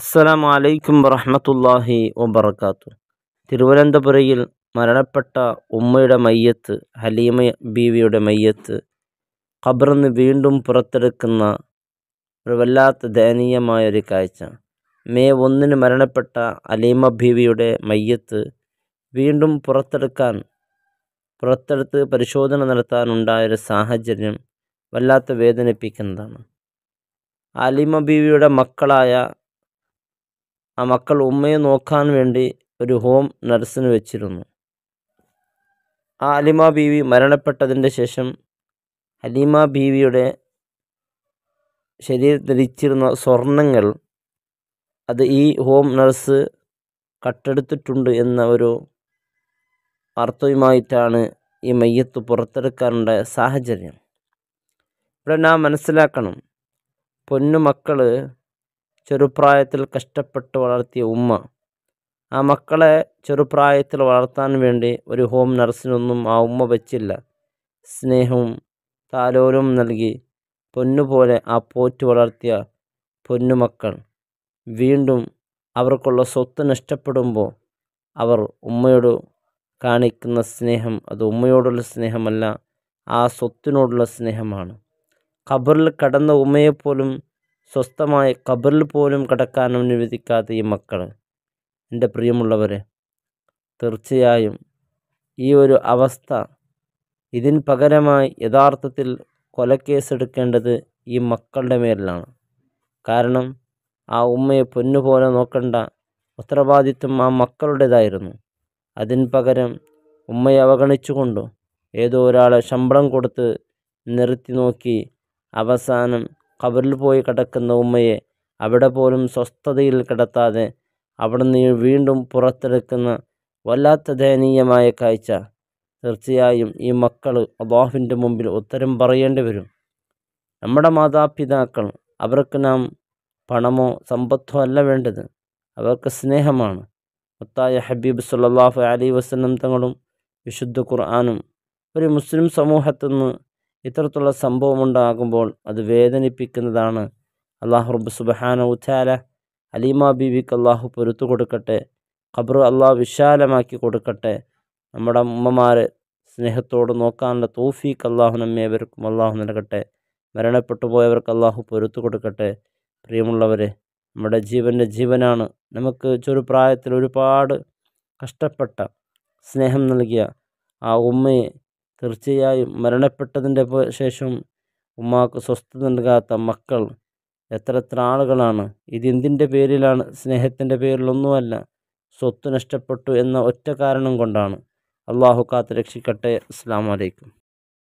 അസ്സലാമു അലൈക്കും വറഹമത്തല്ലാഹി വബർക്കാത്തു തിരുവനന്തപുരയിൽ മരണപ്പെട്ട ഉമ്മയുടെ മയ്യത്ത് ഹലീമ ബീവിയുടെ മയ്യത്ത് ഖബറിന്ന് വീണ്ടും പുറത്തെടുക്കുന്ന ഒരു വല്ലാത്ത ദയനീയമായ ഒരു കാഴ്ച മെയ് ഒന്നിന് മരണപ്പെട്ട അലീമ ബീവിയുടെ മയ്യത്ത് വീണ്ടും പുറത്തെടുക്കാൻ പുറത്തെടുത്ത് പരിശോധന നടത്താനുണ്ടായൊരു സാഹചര്യം വല്ലാത്ത വേദനിപ്പിക്കുന്നതാണ് അലിമ ബീവിയുടെ മക്കളായ ആ മക്കൾ ഉമ്മയെ നോക്കാൻ വേണ്ടി ഒരു ഹോം നഴ്സിന് വെച്ചിരുന്നു ആ അലിമ ബീവി മരണപ്പെട്ടതിൻ്റെ ശേഷം ഹലീമ ബീവിയുടെ ശരീരം ധരിച്ചിരുന്ന സ്വർണങ്ങൾ അത് ഈ ഹോം നഴ്സ് കട്ടെടുത്തിട്ടുണ്ട് എന്ന ഒരു വാർത്തയുമായിട്ടാണ് ഈ മയ്യത്ത് പുറത്തെടുക്കാനുള്ള സാഹചര്യം ഇവിടെ നാം മനസ്സിലാക്കണം പൊന്നു മക്കൾ ചെറുപ്രായത്തിൽ കഷ്ടപ്പെട്ട് വളർത്തിയ ഉമ്മ ആ മക്കളെ ചെറുപ്രായത്തിൽ വളർത്താൻ വേണ്ടി ഒരു ഹോം നഴ്സിനൊന്നും ആ ഉമ്മ വെച്ചില്ല സ്നേഹവും താലോലും നൽകി പൊന്നുപോലെ ആ പോറ്റു വളർത്തിയ പൊന്നുമക്കൾ വീണ്ടും അവർക്കുള്ള സ്വത്ത് നഷ്ടപ്പെടുമ്പോൾ അവർ ഉമ്മയോട് കാണിക്കുന്ന സ്നേഹം അത് ഉമ്മയോടുള്ള സ്നേഹമല്ല ആ സ്വത്തിനോടുള്ള സ്നേഹമാണ് ഖബറിൽ കടന്ന ഉമ്മയെപ്പോലും സ്വസ്ഥമായ കബറിൽ പോലും കിടക്കാൻ അനുവദിക്കാത്ത ഈ മക്കൾ എൻ്റെ പ്രിയമുള്ളവരെ തീർച്ചയായും ഈ ഒരു അവസ്ഥ ഇതിന് പകരമായി യഥാർത്ഥത്തിൽ കൊലക്കേസെടുക്കേണ്ടത് ഈ മക്കളുടെ മേലിലാണ് കാരണം ആ ഉമ്മയെ പൊന്നുപോലെ നോക്കേണ്ട ഉത്തരവാദിത്വം ആ മക്കളുടേതായിരുന്നു അതിന് പകരം ഉമ്മയെ അവഗണിച്ചുകൊണ്ടു ഏതോ ഒരാളെ ശമ്പളം കൊടുത്ത് നിർത്തി നോക്കി അവസാനം ഖബറിൽ പോയി കിടക്കുന്ന ഉമ്മയെ അവിടെ പോലും സ്വസ്ഥതയിൽ കിടത്താതെ അവിടുന്ന് വീണ്ടും പുറത്തെടുക്കുന്ന വല്ലാത്ത ദയനീയമായ കാഴ്ച തീർച്ചയായും ഈ മക്കൾ അബാഹുവിൻ്റെ മുമ്പിൽ ഉത്തരം പറയേണ്ടി വരും നമ്മുടെ മാതാപിതാക്കൾ അവർക്ക് നാം പണമോ സമ്പത്തോ അല്ല വേണ്ടത് അവർക്ക് സ്നേഹമാണ് മുത്തായ ഹബീബ് സുല്ലാഹു അലി വസ്ലം തങ്ങളും വിശുദ്ധ ഖുർആാനും ഒരു മുസ്ലിം സമൂഹത്തിൽ നിന്ന് ഇത്തരത്തിലുള്ള ഉണ്ടാകുമ്പോൾ അത് വേദനിപ്പിക്കുന്നതാണ് അള്ളാഹു റബ്ബ് സുബഹാന ഉച്ചാല അലീമ ബീവിക്ക് അള്ളാഹു പൊരുത്തു കൊടുക്കട്ടെ ഖബർ അള്ളാഹു വിശാലമാക്കി കൊടുക്കട്ടെ നമ്മുടെ ഉമ്മമാർ സ്നേഹത്തോട് നോക്കാനുള്ള തോഫീക്ക് അള്ളാഹു നമ്മേവർക്കും അള്ളാഹു നൽകട്ടെ മരണപ്പെട്ടു പോയവർക്ക് അള്ളാഹു പൊരുത്തു കൊടുക്കട്ടെ പ്രിയമുള്ളവരെ നമ്മുടെ ജീവൻ്റെ ജീവനാണ് നമുക്ക് ചെറുപ്രായത്തിൽ ഒരുപാട് കഷ്ടപ്പെട്ട സ്നേഹം നൽകിയ ആ ഉമ്മയെ തീർച്ചയായും മരണപ്പെട്ടതിൻ്റെ ശേഷം ഉമ്മാക്ക് സ്വസ്ഥത നൽകാത്ത മക്കൾ എത്രത്ര ആളുകളാണ് ഇതെന്തിൻ്റെ പേരിലാണ് സ്നേഹത്തിൻ്റെ പേരിലൊന്നുമല്ല സ്വത്ത് നഷ്ടപ്പെട്ടു എന്ന ഒറ്റ കാരണം കൊണ്ടാണ് അള്ളാഹു കാത്ത് രക്ഷിക്കട്ടെ അസ്സാം വലൈക്കും